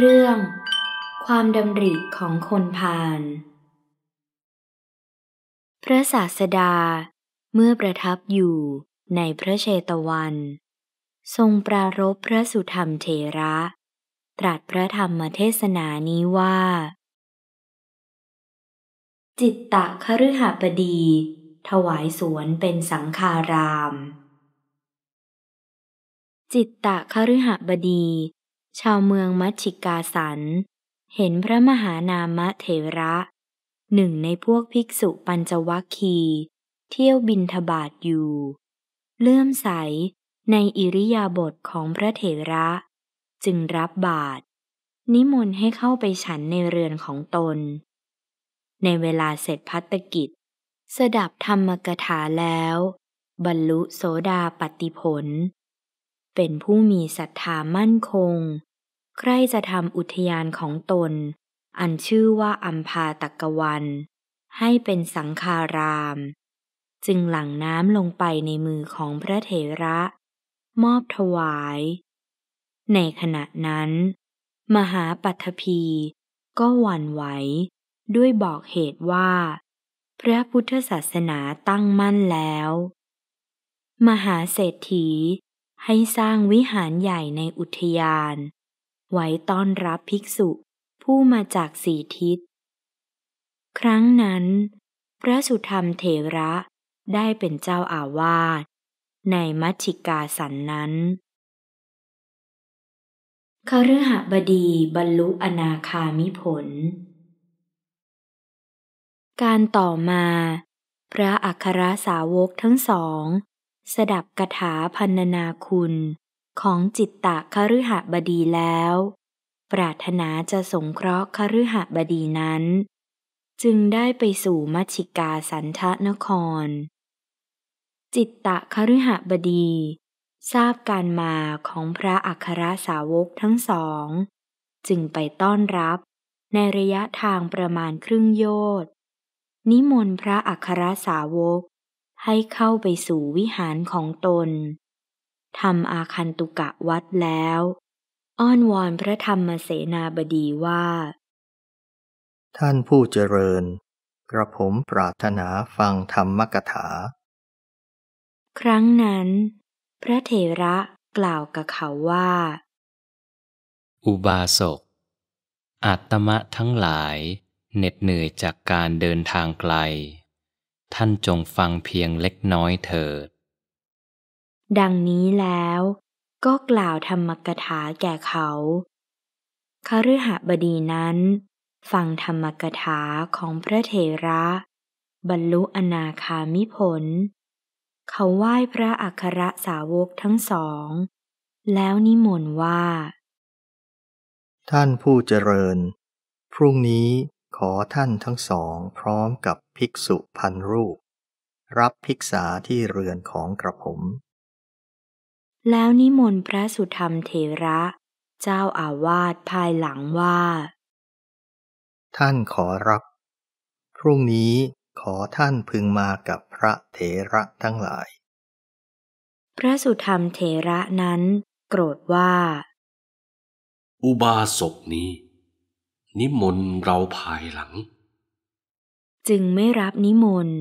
เรื่อง ความดำริของคนพาลพระศาสดาเมื่อประทับอยู่ในพระเชตวัน ทรงปรารบพระสุธรรมเทระ ตรัสพระธรรมเทศนานี้ว่า จิตตะคฤหบดี ถวายสวนเป็นสังคาราม จิตตะคฤหบดีชาวเมืองมัชิกาสัน เห็นพระมหานามะเถระ หนึ่งในพวกภิกษุปัญจวัคคี เที่ยวบินทบาทอยู่ เลื่อมใสในอิริยาบถของพระเถระ จึงรับบาตรนิมนต์ให้เข้าไปฉันในเรือนของตน ในเวลาเสร็จพัตกิจ สดับธรรมกถาแล้ว บรรลุโสดาปติผล เป็นผู้มีศรัทธามั่นคงใครจะทำอุทยานของตน อันชื่อว่าอัมพาตกวัน ให้เป็นสังคาราม จึงหลั่งน้ำลงไปในมือของพระเถระ มอบถวาย ในขณะนั้น มหาปัทภีก็หวั่นไหวด้วยบอกเหตุว่า พระพุทธศาสนาตั้งมั่นแล้ว มหาเศรษฐีให้สร้างวิหารใหญ่ในอุทยานไว้ต้อนรับภิกษุผู้มาจากสี่ทิศ ครั้งนั้น พระสุธรรมเถระได้เป็นเจ้าอาวาสในมัชชิกาสันนั้นครหบดีบรรลุอนาคามิผล การต่อมา พระอัครสาวกทั้งสองสดับกถาพันนาคุณของจิตตะคฤหบดีแล้ว ปรารถนาจะสงเคราะห์คฤหบดีนั้น จึงได้ไปสู่มัชิกาสันทนคร จิตตะคฤหบดีทราบการมาของพระอัครสาวกทั้งสองจึงไปต้อนรับในระยะทางประมาณครึ่งโยชนนิมนต์พระอัครสาวก ให้เข้าไปสู่วิหารของตนทำอาคันตุกะวัดแล้ว อ้อนวอนพระธรรมเสนาบดีว่า ท่านผู้เจริญกระผมปรารถนาฟังธรรมกถา ครั้งนั้น พระเถระกล่าวกับเขาว่า อุบาสกอาตมะทั้งหลายเหน็ดเหนื่อยจากการเดินทางไกล ท่านจงฟังเพียงเล็กน้อยเถิดดังนี้แล้วก็กล่าวธรรมกถาแก่เขาคาฤหบดีนั้นฟังธรรมกถาของพระเถระบรรลุอนาคามิผล เขาไหว้พระอัครสาวกทั้งสอง แล้วนิมนต์ว่า ท่านผู้เจริญ พรุ่งนี้ขอท่านทั้งสองพร้อมกับภิกษุพันรูป รับภิกษาที่เรือนของกระผมแล้วนิมนต์พระสุธรรมเทระ เจ้าอาวาสภายหลังว่า ท่านขอรับพรุ่งนี้ขอท่านพึงมากับพระเถระทั้งหลาย พระสุธรรมเถระนั้น โกรธว่า อุบาสกนี้ นิมนต์เราภายหลัง จึงไม่รับนิมนต์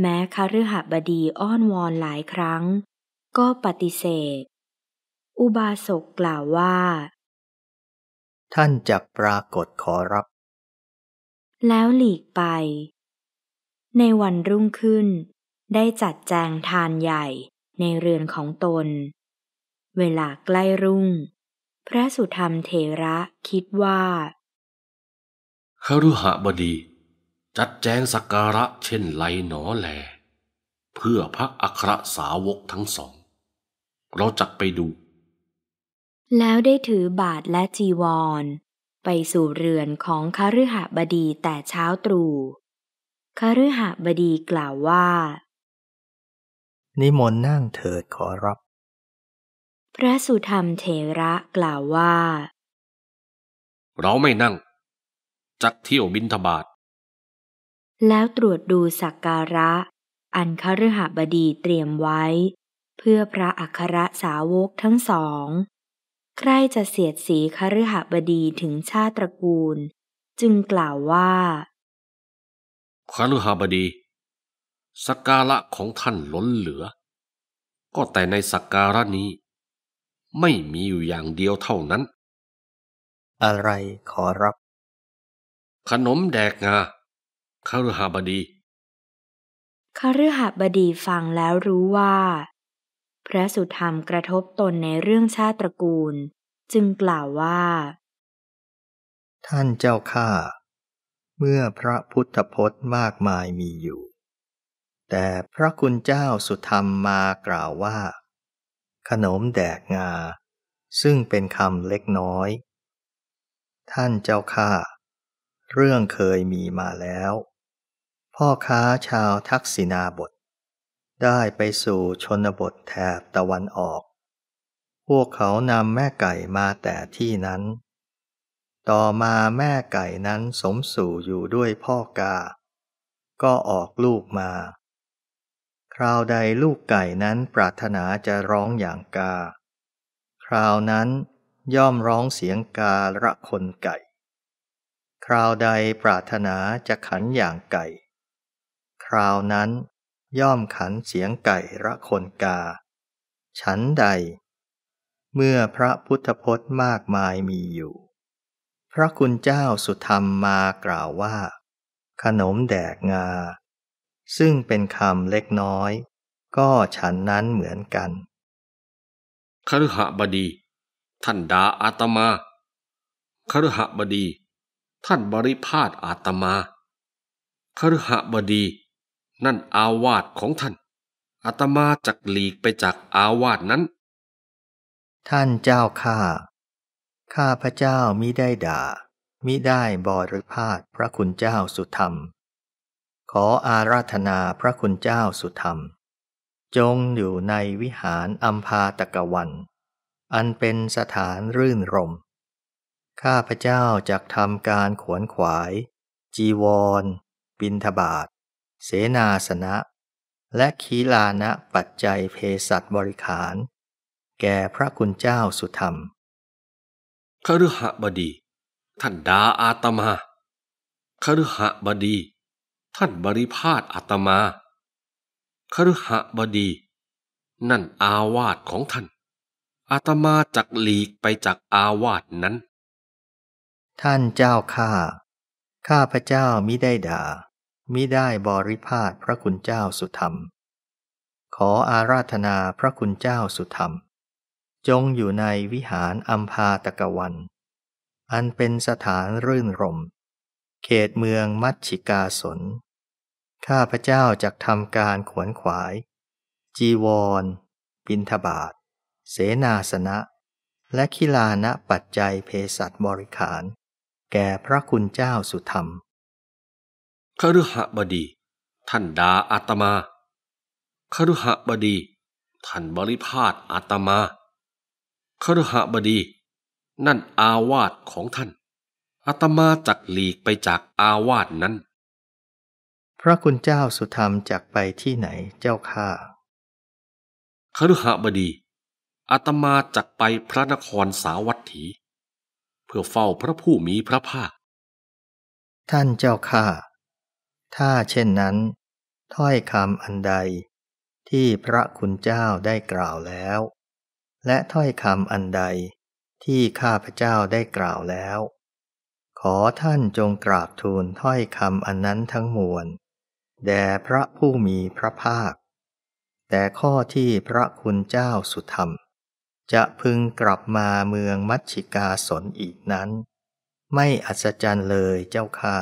แม้คฤหบดีอ้อนวอนหลายครั้งก็ปฏิเสธ อุบาสกกล่าวว่า ท่านจักปรากฏขอรับ แล้วหลีกไป ในวันรุ่งขึ้นได้จัดแจงทานใหญ่ในเรือนของตน เวลาใกล้รุ่ง พระสุธรรมเทระคิดว่าคุหบดี จัดแจงสักการะเช่นไรหนอแล เพื่อพักอัครสาวกทั้งสองเราจักไปดู แล้วได้ถือบาทและจีวร ไปสู่เรือนของคฤหบดีแต่เช้าตรู่คฤหบดีกล่าวว่า นิมนต์นั่งเถิดขอรับ พระสุธรรมเถระกล่าวว่า เราไม่นั่ง จักเที่ยวบินทบาทแล้วตรวจดูสักการะ อันคฤหบดีเตรียมไว้เพื่อพระอัครสาวกทั้งสองใครจะเสียดสีคฤหบดีถึงชาติตระกูล จึงกล่าวว่าคฤหบดีสกการะของท่านล้นเหลือ ก็แต่ในสักการะนี้ ไม่มีอยู่อย่างเดียวเท่านั้น อะไรขอรับ ขนมแดกงาคฤหบดี คฤหบดีฟังแล้วรู้ว่าพระสุธรรมกระทบตนในเรื่องชาติตระกูล จึงกล่าวว่า ท่านเจ้าข้าเมื่อพระพุทธพจน์มากมายมีอยู่ แต่พระคุณเจ้าสุธรรมมากล่าวว่า ขนมแดกงา ซึ่งเป็นคำเล็กน้อย ท่านเจ้าข้าเรื่องเคยมีมาแล้ว พ่อค้าชาวทักษิณาบทได้ไปสู่ชนบทแถบตะวันออก พวกเขานำแม่ไก่มาแต่ที่นั้น ต่อมาแม่ไก่นั้นสมสู่อยู่ด้วยพ่อกา ก็ออกลูกมา คราวใดลูกไก่นั้นปรารถนาจะร้องอย่างกา คราวนั้นย่อมร้องเสียงการะคนไก่ คราวใดปรารถนาจะขันอย่างไก่ คราวนั้นย่อมขันเสียงไก่ระคนกา ฉันใด เมื่อพระพุทธพจน์มากมายมีอยู่ พระคุณเจ้าสุธรรมมากล่าวว่า ขนมแดกงา ซึ่งเป็นคำเล็กน้อย ก็ฉันนั้นเหมือนกัน คฤหบดี ท่านดาอาตมา คฤหบดี ท่านบริพาทอาตมา คฤหบดีนั่นอาวาสของท่าน อาตมาจักหลีกไปจากอาวาสนั้น ท่านเจ้าข้า ข้าพระเจ้ามิได้ด่า มิได้บริพาทพระคุณเจ้าสุธรรม ขออาราธนาพระคุณเจ้าสุธรรม จงอยู่ในวิหารอัมพาตกวัน อันเป็นสถานรื่นรม ข้าพระเจ้าจักทำการขวนขวาย จีวร บินทบาทเสนาสนะและขีลานะปัจจัยเพศัตบริขารแก่พระคุณเจ้าสุธรรมคฤหบดี ท่านดาอาตมา คฤหบดี ท่านบริพาตอาตมา คฤหบดีนั่นอาวาสของท่านอาตมาจักหลีกไปจากอาวาสนั้น ท่านเจ้าข้าข้าพระเจ้ามิได้ด่ามิได้บริพาทพระคุณเจ้าสุธรรม ขออาราธนาพระคุณเจ้าสุธรรม จงอยู่ในวิหารอัมพาตกวัน อันเป็นสถานรื่นรมเขตเมืองมัชชิกาสน ข้าพระเจ้าจักทำการขวนขวาย จีวรบินทบาท เสนาสนะ และคิลานะปัจจัยเภสัตบริขาร แก่พระคุณเจ้าสุธรรมคฤหบดี ท่านดาอาตมา คฤหบดี ท่านบริพาตอาตมา คฤหบดี นั่นอาวาสของท่านอาตมาจักหลีกไปจากอาวาสนั้น พระคุณเจ้าสุธรรมจักไปที่ไหนเจ้าข้าคฤหบดีอาตมาจักไปพระนครสาวัตถี เพื่อเฝ้าพระผู้มีพระภาคท่านเจ้าข้าถ้าเช่นนั้น ถ้อยคำอันใด ที่พระคุณเจ้าได้กล่าวแล้ว และถ้อยคำอันใดที่ข้าพเจ้าได้กล่าวแล้ว ขอท่านจงกราบทูลถ้อยคำอันนั้นทั้งมวลแด่พระผู้มีพระภาค แต่ข้อที่พระคุณเจ้าสุธรรม จะพึงกลับมาเมืองมัชชิกาสนอีกนั้น ไม่อัศจรรย์เลยเจ้าข้า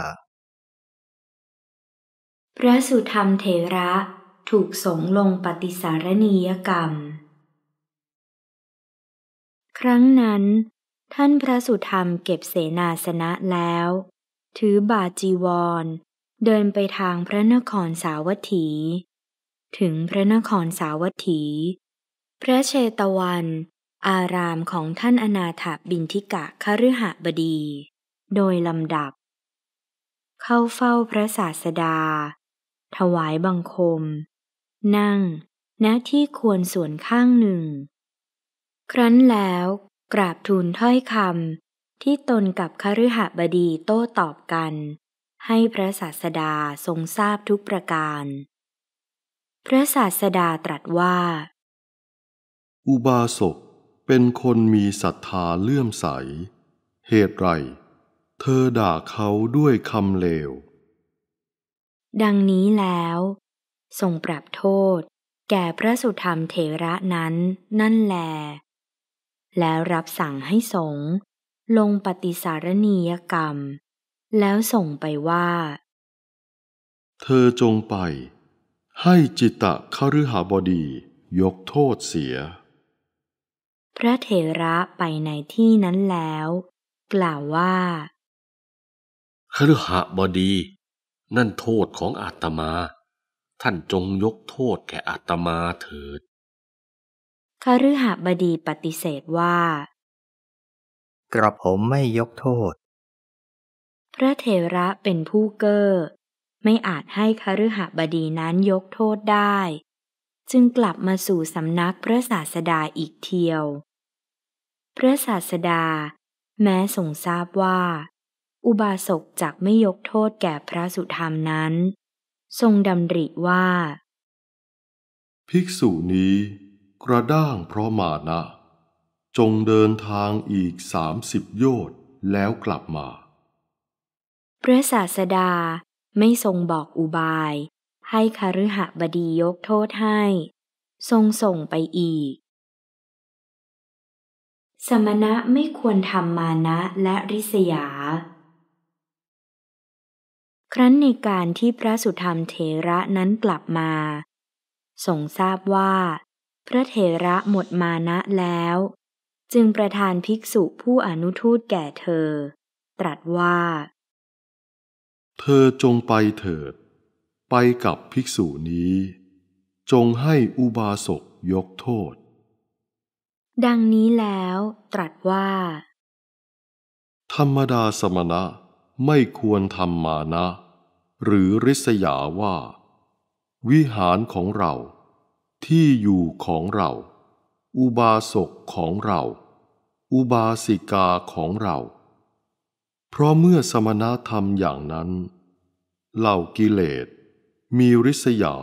พระสุธรรมเถระถูกสงลงปฏิสารณียกรรม ครั้งนั้น ท่านพระสุธรรมเก็บเสนาสนะแล้ว ถือบาจีวร เดินไปทางพระนครสาวัตถี ถึงพระนครสาวัตถี พระเชตวัน อารามของท่านอนาถบินทิกะคฤหบดี โดยลำดับ เข้าเฝ้าพระศาสดาถวายบังคม นั่งณที่ควรส่วนข้างหนึ่ง ครั้นแล้วกราบทูลถ้อยคำที่ตนกับคฤหบดีโต้ตอบกัน ให้พระศาสดาทรงทราบทุกประการ พระศาสดาตรัสว่า อุบาสกเป็นคนมีศรัทธาเลื่อมใส เหตุไรเธอด่าเขาด้วยคำเลวดังนี้แล้วทรงปรับโทษแก่พระสุธรรมเถระนั้นนั่นแล แล้วรับสั่งให้สงลงปฏิสารณียกรรม แล้วส่งไปว่า เธอจงไป ให้จิตตะคฤหาบดี ยกโทษเสีย พระเถระไปในที่นั้นแล้ว กล่าวว่า คฤหาบดีนั่นโทษของอาตมา ท่านจงยกโทษแก่อาตมาเถิดคฤหบดีปฏิเสธว่า กระผมไม่ยกโทษ พระเถระเป็นผู้เก้อ ไม่อาจให้คฤหบดีนั้นยกโทษได้ จึงกลับมาสู่สำนักพระศาสดาอีกเทียว พระศาสดาแม้ทรงทราบว่าอุบาสกจักไม่ยกโทษแก่พระสุธรรมนั้น ทรงดำริว่า ภิกษุนี้กระด้างเพราะมานะ จงเดินทางอีกสามสิบโยชน์แล้วกลับมา พระศาสดาไม่ทรงบอกอุบายให้คาฤหบดียกโทษให้ ทรงส่งไปอีก สมณะไม่ควรทำมานะและริษยาครั้นในการที่พระสุธรรมเถระนั้นกลับมาทรงทราบว่า พระเถระหมดมานะแล้ว จึงประทานภิกษุผู้อนุทูตแก่เธอ ตรัสว่า เธอจงไปเถิด ไปกับภิกษุนี้ จงให้อุบาสกยกโทษ ดังนี้แล้ว ตรัสว่า ธรรมดาสมณะไม่ควรทำมานะหรือริษยาว่า วิหารของเรา ที่อยู่ของเรา อุบาสกของเรา อุบาสิกาของเรา เพราะเมื่อสมณธรรมอย่างนั้น เหล่ากิเลสมีริษยา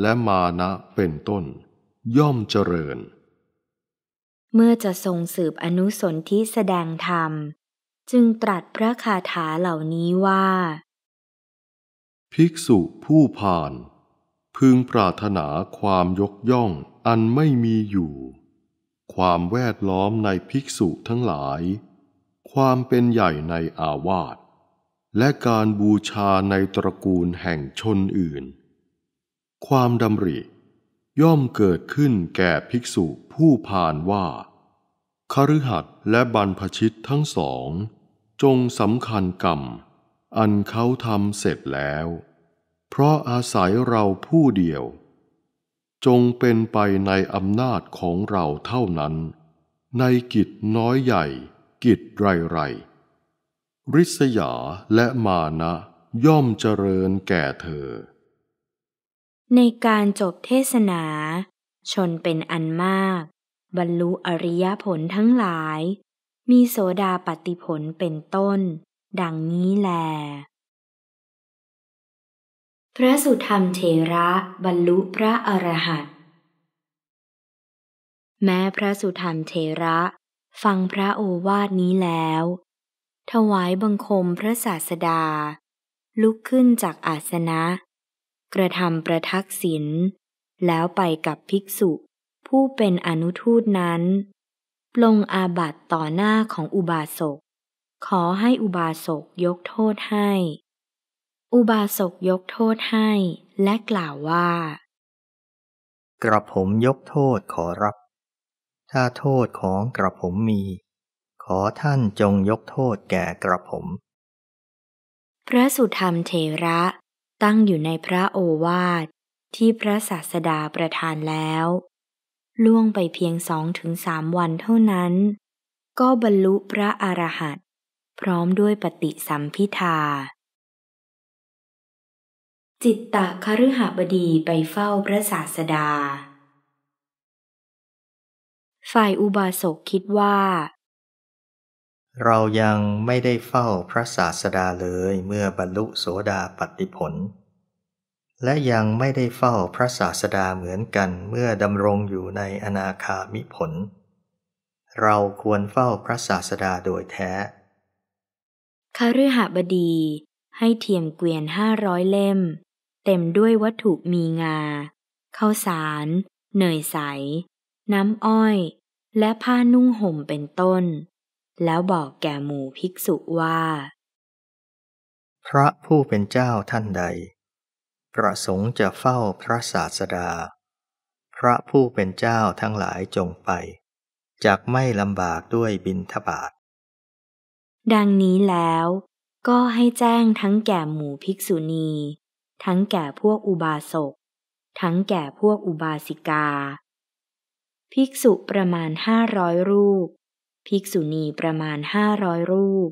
และมานะเป็นต้น ย่อมเจริญ เมื่อจะทรงสืบอนุสนที่แสดงธรรม จึงตรัสพระคาถาเหล่านี้ว่าภิกษุผู้ผ่าน พึงปรารถนาความยกย่องอันไม่มีอยู่ ความแวดล้อมในภิกษุทั้งหลาย ความเป็นใหญ่ในอาวาสและการบูชาในตระกูลแห่งชนอื่น ความดำริ ย่อมเกิดขึ้นแก่ภิกษุผู้ผ่านว่า คฤหัสถ์และบรรพชิตทั้งสอง จงสำคัญกรรมอันเขาทำเสร็จแล้ว เพราะอาศัยเราผู้เดียว จงเป็นไปในอำนาจของเราเท่านั้น ในกิจน้อยใหญ่ กิจไรไรริษยาและมานะย่อมเจริญแก่เธอ ในการจบเทศนา ชนเป็นอันมาก บรรลุอริยผลทั้งหลาย มีโสดาปฏิผลเป็นต้นดังนี้แล พระสุธรรมเทระบรรลุพระอรหันต์ แม้พระสุธรรมเทระฟังพระโอวาทนี้แล้ว ถวายบังคมพระศาสดา ลุกขึ้นจากอาสนะ กระทำประทักษิณแล้วไปกับภิกษุผู้เป็นอนุทูตนั้น ปลงอาบัตต่อหน้าของอุบาสกขอให้อุบาสก ยกโทษให้ อุบาสก ยกโทษให้และกล่าวว่า กระผมยกโทษขอรับ ถ้าโทษของกระผมมี ขอท่านจงยกโทษแก่กระผม พระสุธรรมเทระตั้งอยู่ในพระโอวาทที่พระศาสดาประทานแล้ว ล่วงไปเพียงสองถึงสามวันเท่านั้น ก็บรรลุพระอรหันตพร้อมด้วยปฏิสัมพิทาจิตตะคฤหบดีไปเฝ้าพระศาสดา ฝ่ายอุบาสกคิดว่า เรายังไม่ได้เฝ้าพระศาสดาเลยเมื่อบรรลุโสดาปัตติผล และยังไม่ได้เฝ้าพระศาสดาเหมือนกันเมื่อดำรงอยู่ในอนาคามิผล เราควรเฝ้าพระศาสดาโดยแท้คฤหบดีให้เทียมเกวียนห้าร้อยเล่ม เต็มด้วยวัตถุมีงาข้าสารเนยใส น้ำอ้อย และผ้านุ่งห่มเป็นต้น แล้วบอกแก่หมู่ภิกษุว่า พระผู้เป็นเจ้าท่านใด ประสงค์จะเฝ้าพระศาสดา พระผู้เป็นเจ้าทั้งหลายจงไป จากไม่ลำบากด้วยบินทบาทดังนี้แล้วก็ให้แจ้งทั้งแก่หมู่ภิกษุณี ทั้งแก่พวกอุบาสกทั้งแก่พวกอุบาสิกา ภิกษุประมาณห้าร้อยรูป ภิกษุณีประมาณห้าร้อยรูป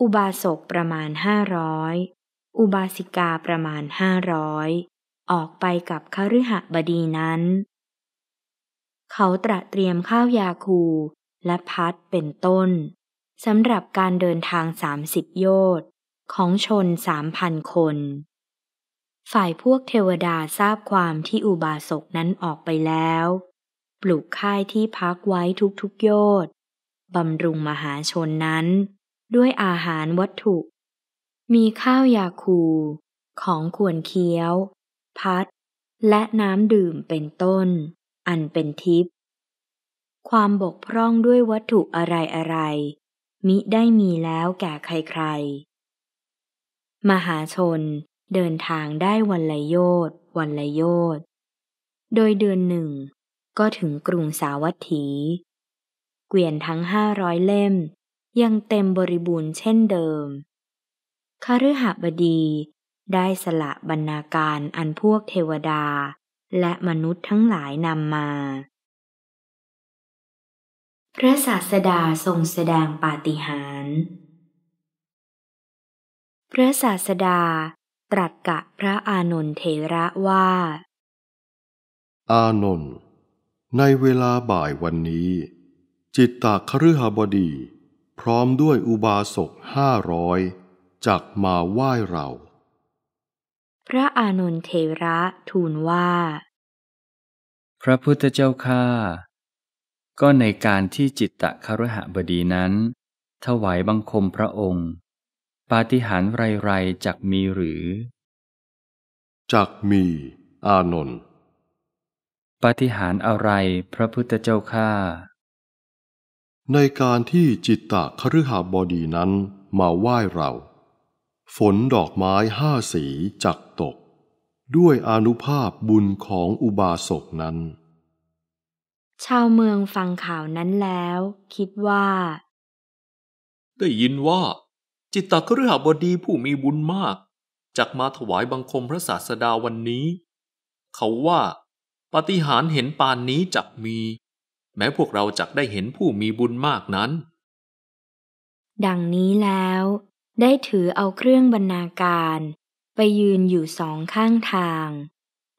อุบาสกประมาณห้าร้อยอุบาสิกาประมาณห้าร้อยออกไปกับคฤหบดีนั้น เขาตระเตรียมข้าวยาคูและพัดเป็นต้นสำหรับการเดินทาง 30 โยชน์ของชน 3,000 คน ฝ่ายพวกเทวดาทราบความที่อุบาสกนั้นออกไปแล้ว ปลูกค่ายที่พักไว้ทุกๆโยชน์บำรุงมหาชนนั้น ด้วยอาหารวัตถุ มีข้าวยาคู ของควรเคี้ยว พัด และน้ำดื่มเป็นต้น อันเป็นทิพย์ความบกพร่องด้วยวัตถุอะไรอะไรมิได้มีแล้วแก่ใคร ๆ มหาชนเดินทางได้วันละโยชวันละโยชโดยเดือนหนึ่ง ก็ถึงกรุงสาวัตถีเกวียนทั้งห้าร้อยเล่ม ยังเต็มบริบูรณ์เช่นเดิมคาฤหบดีได้สละบรรณาการอันพวกเทวดา และมนุษย์ทั้งหลายนำมาพระศาสดาทรงแสดงปาฏิหาริย์ พระศาสดา ตรัสกับพระอานนทเทระว่า อานนท์ในเวลาบ่ายวันนี้ จิตตาคฤหบดี พร้อมด้วยอุบาสกห้าร้อยจักมาไหว้เรา พระอานนทเทระทูลว่า พระพุทธเจ้าข้าก็ในการที่จิตตะคารหบดีนั้น ถวายบังคมพระองค์ ปาฏิหาริย์ไรๆจักมีหรือ จักมีอานนท์ปาฏิหาริย์อะไรพระพุทธเจ้าข้าในการที่จิตตะคฤหบดีนั้นมาไหว้เรา ฝนดอกไม้ห้าสีจักตก ด้วยอนุภาพบุญของอุบาสกนั้นชาวเมืองฟังข่าวนั้นแล้ว คิดว่า ได้ยินว่า จิตตคฤหบดีผู้มีบุญมากจักมาถวายบังคมพระศาสดาวันนี้ เขาว่า ปฏิหารเห็นปานนี้จักมี แม้พวกเราจักได้เห็นผู้มีบุญมากนั้น ดังนี้แล้ว ได้ถือเอาเครื่องบรรณาการ ไปยืนอยู่สองข้างทาง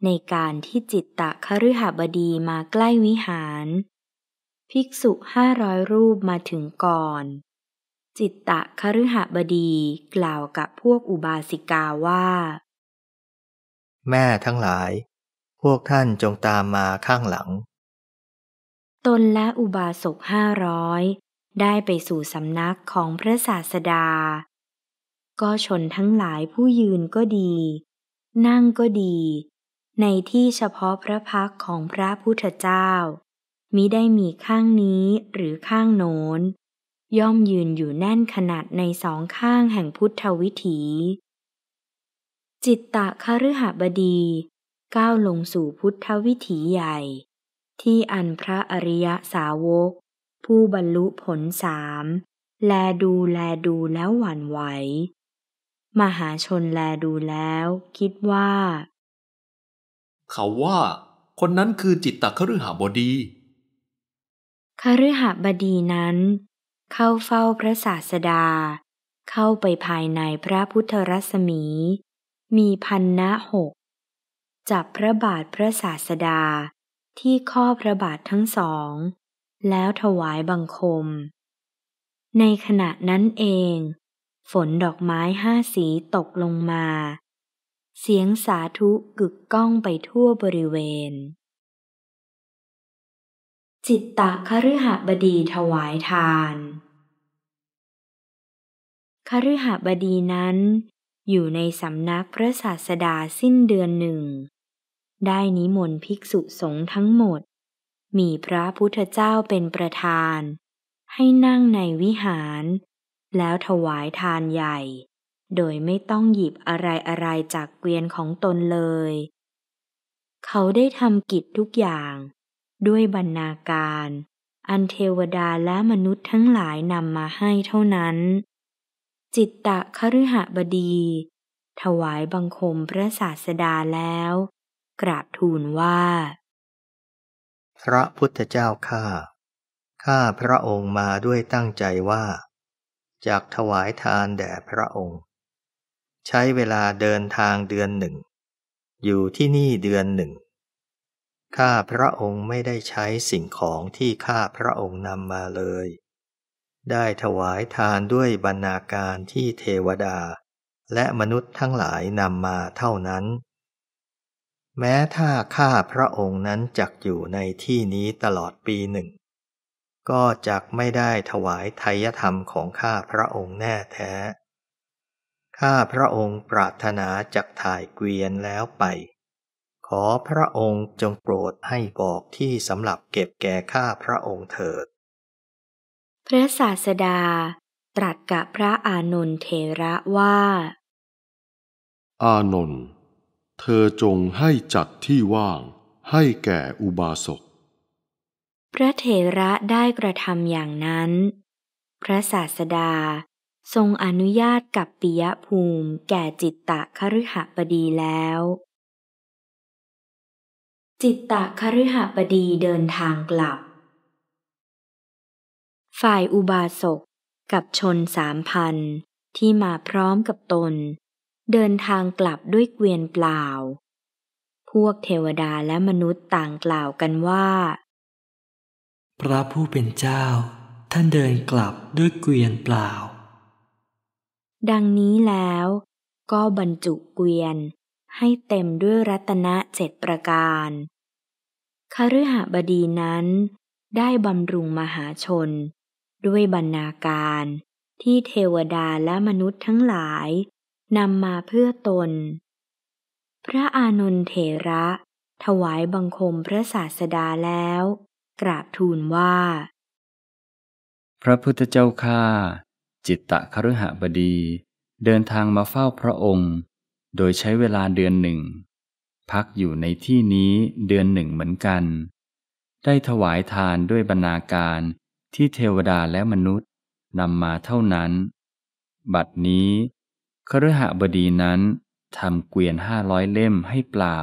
ในการที่จิตตะคฤหบดีมาใกล้วิหาร ภิกษุห้าร้อยรูปมาถึงก่อน จิตตะคฤหบดีกล่าวกับพวกอุบาสิกาว่า แม่ทั้งหลาย พวกท่านจงตามมาข้างหลัง ตนและอุบาสกห้าร้อยได้ไปสู่สำนักของพระศาสดา ก็ชนทั้งหลายผู้ยืนก็ดี นั่งก็ดีในที่เฉพาะพระพักของพระพุทธเจ้า มิได้มีข้างนี้หรือข้างโน้นย่อมยืนอยู่แน่นขนาดในสองข้างแห่งพุทธวิถี จิตตะคฤหบดี ก้าวลงสู่พุทธวิถีใหญ่ ที่อันพระอริยสาวก ผู้บรรลุผลสาม แลดูแลดูแล้วหวั่นไหว มหาชนแลดูแล้วคิดว่าเขาว่าคนนั้นคือจิตตคฤหบดี คฤหบดีนั้น เข้าเฝ้าพระศาสดา เข้าไปภายในพระพุทธรัศมี มีพันณะหก จับพระบาทพระศาสดาที่ข้อพระบาททั้งสอง แล้วถวายบังคม ในขณะนั้นเอง ฝนดอกไม้ห้าสีตกลงมาเสียงสาธุกึกก้องไปทั่วบริเวณ จิตตะคฤหบดีถวายทาน คฤหบดีนั้นอยู่ในสำนักพระศาสดาสิ้นเดือนหนึ่ง ได้นิมนต์ภิกษุสงฆ์ทั้งหมด มีพระพุทธเจ้าเป็นประธาน ให้นั่งในวิหาร แล้วถวายทานใหญ่โดยไม่ต้องหยิบอะไรอะไรจากเกวียนของตนเลย เขาได้ทำกิจทุกอย่าง ด้วยบรรณาการ อันเทวดาและมนุษย์ทั้งหลายนำมาให้เท่านั้น จิตตะคฤหบดี ถวายบังคมพระศาสดาแล้ว กราบทูลว่า พระพุทธเจ้าข้าข้าพระองค์มาด้วยตั้งใจว่าจากถวายทานแด่พระองค์ใช้เวลาเดินทางเดือนหนึ่ง อยู่ที่นี่เดือนหนึ่งข้าพระองค์ไม่ได้ใช้สิ่งของที่ข้าพระองค์นำมาเลย ได้ถวายทานด้วยบรรณาการที่เทวดาและมนุษย์ทั้งหลายนำมาเท่านั้น แม้ถ้าข้าพระองค์นั้นจักอยู่ในที่นี้ตลอดปีหนึ่งก็จักไม่ได้ถวายไทยธรรมของข้าพระองค์แน่แท้ข้าพระองค์ปรารถนาจักถ่ายเกวียนแล้วไป ขอพระองค์จงโปรดให้บอกที่สำหรับเก็บแก่ข้าพระองค์เถิด พระศาสดาตรัสกับพระอานนทเทระว่า อานนท์เธอจงให้จัดที่ว่างให้แก่อุบาสกพระเทระได้กระทำอย่างนั้น พระศาสดาทรงอนุญาตกับปิยภูมิแก่จิตตะคฤหบดีแล้ว จิตตะคฤหบดีเดินทางกลับ ฝ่ายอุบาสกกับชนสามพันที่มาพร้อมกับตน เดินทางกลับด้วยเกวียนเปล่า พวกเทวดาและมนุษย์ต่างกล่าวกันว่า พระผู้เป็นเจ้า ท่านเดินกลับด้วยเกวียนเปล่าดังนี้แล้วก็บรรจุเกวียนให้เต็มด้วยรัตนะเจ็ดประการ คฤหบดีนั้นได้บำรุงมหาชน ด้วยบรรณาการที่เทวดาและมนุษย์ทั้งหลาย นำมาเพื่อตน พระอานนทเถระ ถวายบังคมพระศาสดาแล้ว กราบทูลว่า พระพุทธเจ้าข้าจิตตะคฤหบดีเดินทางมาเฝ้าพระองค์ โดยใช้เวลาเดือนหนึ่ง พักอยู่ในที่นี้เดือนหนึ่งเหมือนกัน ได้ถวายทานด้วยบรรณาการที่เทวดาและมนุษย์นำมาเท่านั้น บัดนี้ คฤหบดีนั้นทำเกวียนห้าร้อยเล่มให้เปล่า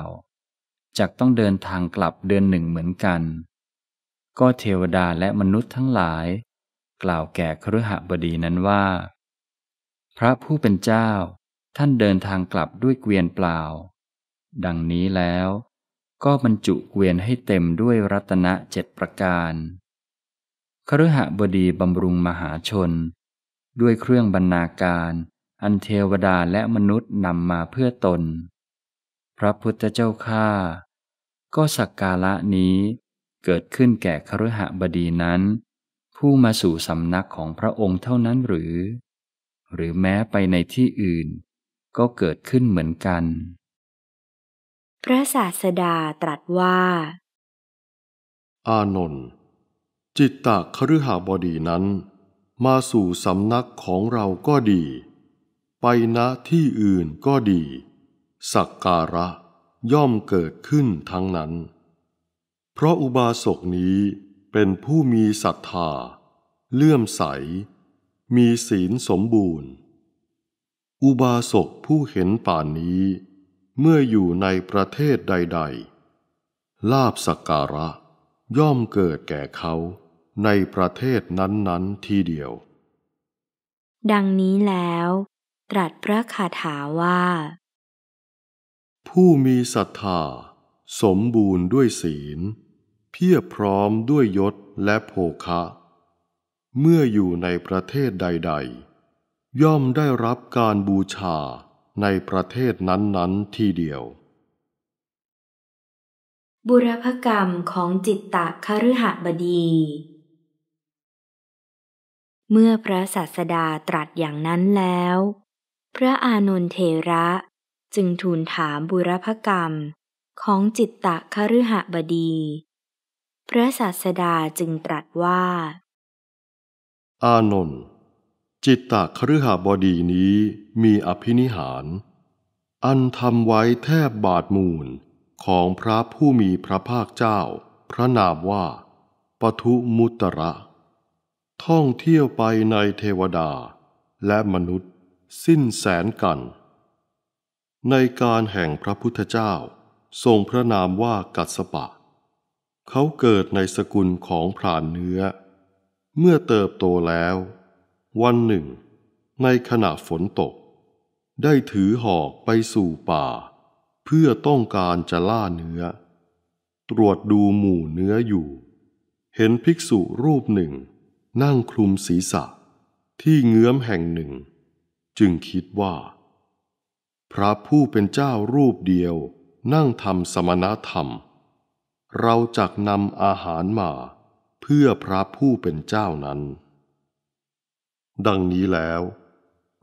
จักต้องเดินทางกลับเดือนหนึ่งเหมือนกัน ก็เทวดาและมนุษย์ทั้งหลายกล่าวแก่ครหบดีนั้นว่า พระผู้เป็นเจ้าท่านเดินทางกลับด้วยเกวียนเปล่า ดังนี้แล้ว ก็บรรจุเกวียนให้เต็มด้วยรัตนะเจ็ดประการครหบดีบำรุงมหาชน ด้วยเครื่องบรรณาการ อันเทวดาและมนุษย์นำมาเพื่อตน พระพุทธเจ้าข้าก็สักการะนี้เกิดขึ้นแก่ครหบดีนั้นผู้มาสู่สำนักของพระองค์เท่านั้นหรือ หรือแม้ไปในที่อื่นก็เกิดขึ้นเหมือนกัน พระศาสดาตรัสว่า อานนท์จิตตะคฤหาบดีนั้น มาสู่สำนักของเราก็ดี ไปณที่อื่นก็ดี สักการะย่อมเกิดขึ้นทั้งนั้น เพราะอุบาสกนี้เป็นผู้มีศรัทธา เลื่อมใส มีศีลสมบูรณ์ อุบาสกผู้เห็นป่านนี้เมื่ออยู่ในประเทศใด ๆ ลาบสักการะย่อมเกิดแก่เขาในประเทศนั้นๆทีเดียว ดังนี้แล้ว ตรัสพระคาถาว่า ผู้มีศรัทธา สมบูรณ์ด้วยศีลพียบพร้อมด้วยยศและโภคะ เมื่ออยู่ในประเทศใด ๆ ย่อมได้รับการบูชาในประเทศนั้นๆทีเดียว บุรพกรรมของจิตตะคฤหบดี เมื่อพระศาสดาตรัสอย่างนั้นแล้ว พระอานนทเทระจึงทูลถามบุรพกรรม ของจิตตะคฤหบดีพระศาสดาจึงตรัสว่า อานนท์จิตตคฤหบดีนี้มีอภินิหาร อันทำไว้แทบบาทมูลของพระผู้มีพระภาคเจ้า พระนามว่า ปทุมุตระ ท่องเที่ยวไปในเทวดาและมนุษย์สิ้นแสนกัน ในการแห่งพระพุทธเจ้า ทรงพระนามว่ากัสปะเขาเกิดในสกุลของพรานเนื้อ เมื่อเติบโตแล้ว วันหนึ่งในขณะฝนตก ได้ถือหอกไปสู่ป่า เพื่อต้องการจะล่าเนื้อ ตรวจดูหมู่เนื้ออยู่ เห็นภิกษุรูปหนึ่ง นั่งคลุมศีรษะ ที่เงื้อมแห่งหนึ่ง จึงคิดว่า พระผู้เป็นเจ้ารูปเดียว นั่งทำสมณธรรมเราจักนำอาหารมา เพื่อพระผู้เป็นเจ้านั้น ดังนี้แล้ว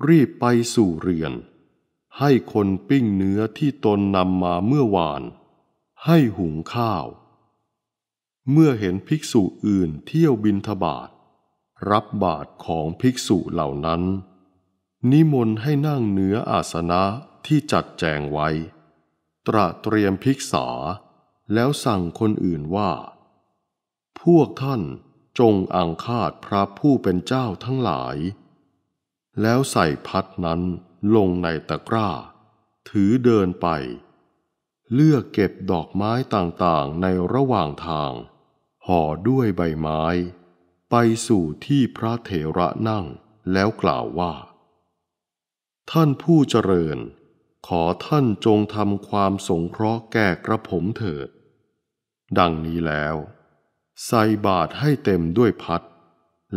รีบไปสู่เรือนให้คนปิ้งเนื้อที่ตนนำมาเมื่อวาน ให้หุงข้าว เมื่อเห็นภิกษุอื่นเที่ยวบินทบาทรับบาทของภิกษุเหล่านั้น นิมนต์ให้นั่งเนื้ออาสนะที่จัดแจงไว้ ตระเตรียม ภิกษาแล้วสั่งคนอื่นว่า พวกท่านจงอังคาดพระผู้เป็นเจ้าทั้งหลาย แล้วใส่พัดนั้นลงในตะกร้า ถือเดินไป เลือกเก็บดอกไม้ต่างๆในระหว่างทาง ห่อด้วยใบไม้ ไปสู่ที่พระเถระนั่งแล้วกล่าวว่า ท่านผู้เจริญ ขอท่านจงทำความสงเคราะห์แก่กระผมเถิดดังนี้แล้ว ใส่บาตรให้เต็มด้วยพัด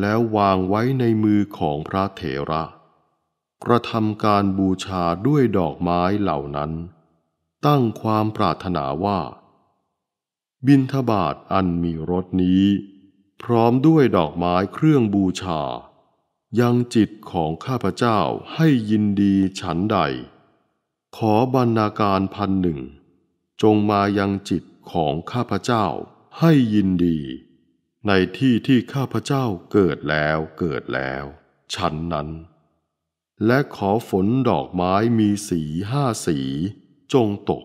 แล้ววางไว้ในมือของพระเถระ กระทำการบูชาด้วยดอกไม้เหล่านั้น ตั้งความปรารถนาว่า บินทบาทอันมีรสนี้ พร้อมด้วยดอกไม้เครื่องบูชา ยังจิตของข้าพเจ้าให้ยินดีฉันใด ขอบรรณาการพันหนึ่ง จงมายังจิตของข้าพเจ้าให้ยินดี ในที่ที่ข้าพเจ้าเกิดแล้วเกิดแล้ว ฉันนั้น และขอฝนดอกไม้มีสีห้าสี จงตก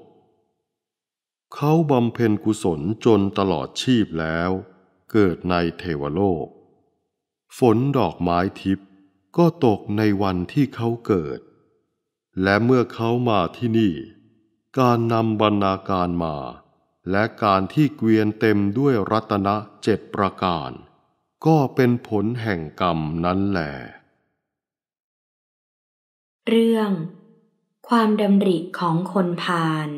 เขาบำเพ็ญกุศลจนตลอดชีพแล้ว เกิดในเทวโลก ฝนดอกไม้ทิพย์ก็ตกในวันที่เขาเกิด และเมื่อเขามาที่นี่ การนำบรรณาการมาและการที่เกวียนเต็มด้วยรัตนะเจ็ดประการ ก็เป็นผลแห่งกรรมนั้นแหลเรื่อง ความดำริของคนพาล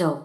จบ